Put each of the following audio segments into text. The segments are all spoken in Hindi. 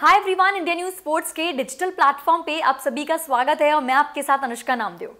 हाय एवरीवन इंडिया न्यूज स्पोर्ट्स के डिजिटल प्लेटफॉर्म पे आप सभी का स्वागत है और मैं आपके साथ अनुष्का नामदेव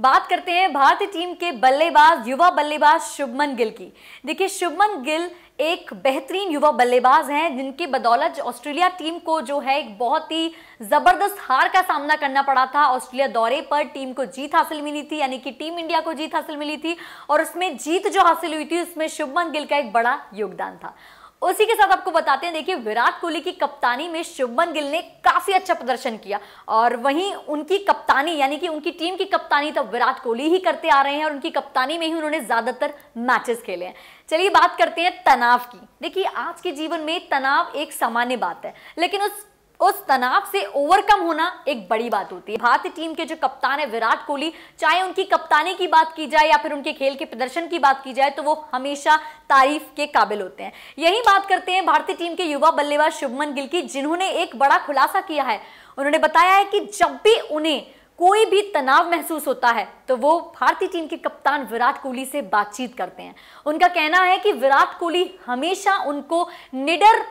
बात करते हैं भारतीय टीम के बल्लेबाज युवा बल्लेबाज शुभमन गिल की देखिए शुभमन गिल एक बेहतरीन युवा बल्लेबाज हैं जिनके बदौलत ऑस्ट्रेलिया टीम को जो है एक बहुत ही ज़बरदस्त हार का सामना करना पड़ा था ऑस्ट्रेलिया दौरे पर टीम को जीत हासिल मिली थी यानी कि टीम इंडिया को जीत हासिल मिली थी और उसमें जीत जो हासिल हुई थी उसमें शुभमन गिल का एक बड़ा योगदान था उसी के साथ आपको बताते हैं देखिए विराट कोहली की कप्तानी में शुभमन गिल ने काफी अच्छा प्रदर्शन किया और वहीं उनकी कप्तानी यानी कि उनकी टीम की कप्तानी तो विराट कोहली ही करते आ रहे हैं और उनकी कप्तानी में ही उन्होंने ज्यादातर मैचेस खेले हैं चलिए बात करते हैं तनाव की देखिए आज के जीवन में तनाव एक सामान्य बात है लेकिन उस उस तनाव से ओवरकम होना एक बड़ी बात होती है भारतीय टीम के जो कप्तान है विराट कोहली चाहे उनकी कप्तानी की बात की जाए या फिर उनके खेल के प्रदर्शन की बात की जाए तो वो हमेशा तारीफ के काबिल होते हैं यही बात करते हैं भारतीय टीम के युवा बल्लेबाज शुभमन गिल की जिन्होंने एक बड़ा खुलासा किया है उन्होंने बताया है कि जब भी उन्हें कोई भी तनाव महसूस होता है तो वो भारतीय टीम के कप्तान विराट कोहली से बातचीत करते हैं उनका कहना है कि विराट कोहली हमेशा उनको निडर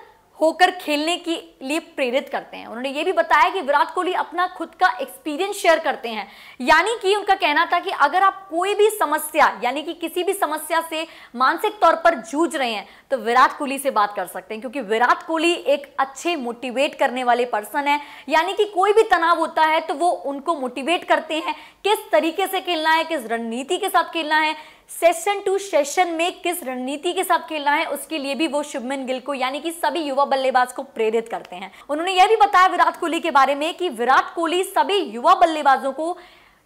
होकर खेलने के लिए प्रेरित करते हैं उन्होंने ये भी बताया कि विराट कोहली अपना खुद का एक्सपीरियंस शेयर करते हैं यानी कि उनका कहना था कि अगर आप कोई भी समस्या यानी कि किसी भी समस्या से मानसिक तौर पर जूझ रहे हैं तो विराट कोहली से बात कर सकते हैं क्योंकि विराट कोहली एक अच्छे मोटिवेट करने वाले पर्सन है यानी कि कोई भी तनाव होता है तो वो उनको मोटिवेट करते हैं किस तरीके से खेलना है किस रणनीति के साथ खेलना है सेशन टू सेशन में किस रणनीति के साथ खेलना है उसके लिए भी वो शुभमन गिल को यानी कि सभी युवा बल्लेबाज को प्रेरित करते हैं उन्होंने यह भी बताया विराट कोहली के बारे में कि विराट कोहली सभी युवा बल्लेबाजों को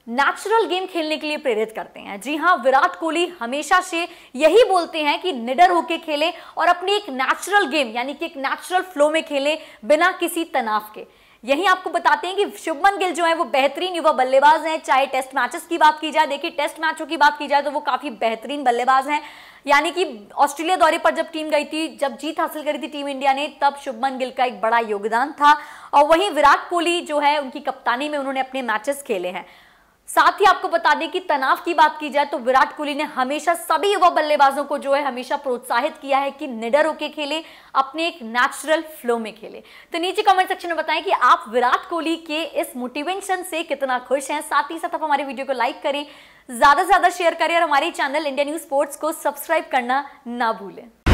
नेचुरल गेम खेलने के लिए प्रेरित करते हैं जी हाँ विराट कोहली हमेशा से यही बोलते हैं कि निडर होके खेलें और अपनी एक नेचुरल गेम यानी कि एक नेचुरल फ्लो में खेलें बिना किसी तनाव के यही आपको बताते हैं कि शुभमन गिल जो है वो बेहतरीन युवा बल्लेबाज हैं चाहे टेस्ट मैचेस की बात की जाए देखिए टेस्ट मैचों की बात की जाए तो वो काफी बेहतरीन बल्लेबाज हैं यानी कि ऑस्ट्रेलिया दौरे पर जब टीम गई थी जब जीत हासिल करी थी टीम इंडिया ने तब शुभमन गिल का एक बड़ा योगदान था और वहीं विराट कोहली जो है उनकी कप्तानी में उन्होंने अपने मैचेस खेले हैं साथ ही आपको बता दें कि तनाव की बात की जाए तो विराट कोहली ने हमेशा सभी युवा बल्लेबाजों को जो है हमेशा प्रोत्साहित किया है कि निडर होके खेले अपने एक नेचुरल फ्लो में खेले तो नीचे कमेंट सेक्शन में बताएं कि आप विराट कोहली के इस मोटिवेशन से कितना खुश हैं साथ ही साथ आप हमारे वीडियो को लाइक करें ज्यादा से ज्यादा शेयर करें और हमारे चैनल इंडिया न्यूज स्पोर्ट्स को सब्सक्राइब करना ना भूलें